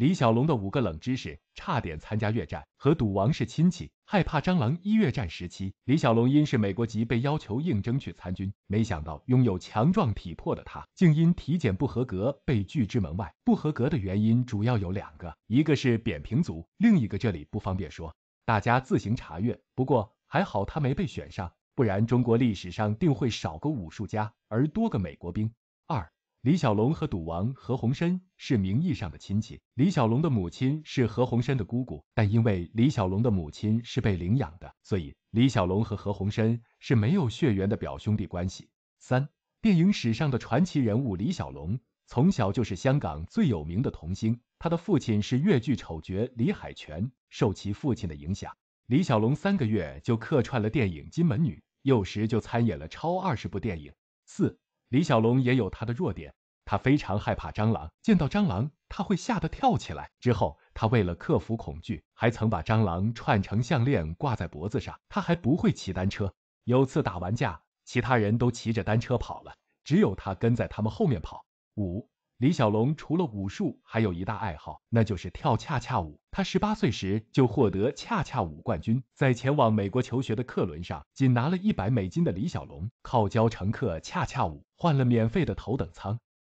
李小龙的五个冷知识：差点参加越战，和赌王是亲戚，害怕蟑螂。一越战时期，李小龙因是美国籍被要求应征去参军，没想到拥有强壮体魄的他，竟因体检不合格被拒之门外。不合格的原因主要有两个，一个是扁平足，另一个这里不方便说，大家自行查阅。不过还好他没被选上，不然中国历史上定会少个武术家，而多个美国兵。二李小龙和赌王何鸿燊是名义上的亲戚，李小龙的母亲是何鸿燊的姑姑，但因为李小龙的母亲是被领养的，所以李小龙和何鸿燊是没有血缘的表兄弟关系。三、电影史上的传奇人物李小龙从小就是香港最有名的童星，他的父亲是粤剧丑角李海泉，受其父亲的影响，李小龙三个月就客串了电影《金门女》，幼时就参演了超二十部电影。四。李小龙也有他的弱点，他非常害怕蟑螂，见到蟑螂他会吓得跳起来。之后，他为了克服恐惧，还曾把蟑螂串成项链挂在脖子上。他还不会骑单车，有次打完架，其他人都骑着单车跑了，只有他跟在他们后面跑。五。李小龙除了武术，还有一大爱好，那就是跳恰恰舞。他十八岁时就获得恰恰舞冠军。在前往美国求学的客轮上，仅拿了一百美金的李小龙，靠教乘客恰恰舞换了免费的头等舱。